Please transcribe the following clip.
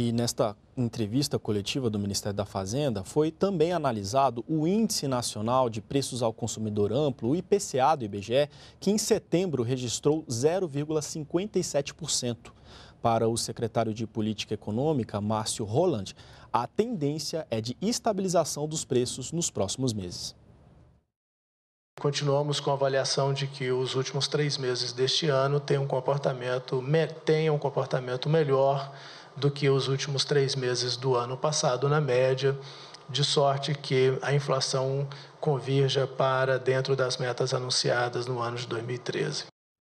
E nesta entrevista coletiva do Ministério da Fazenda, foi também analisado o Índice Nacional de Preços ao Consumidor Amplo, o IPCA do IBGE, que em setembro registrou 0,57%. Para o secretário de Política Econômica, Márcio Roland, a tendência é de estabilização dos preços nos próximos meses. Continuamos com a avaliação de que os últimos três meses deste ano têm um comportamento, um comportamento melhor do que os últimos três meses do ano passado, na média, de sorte que a inflação convirja para dentro das metas anunciadas no ano de 2013.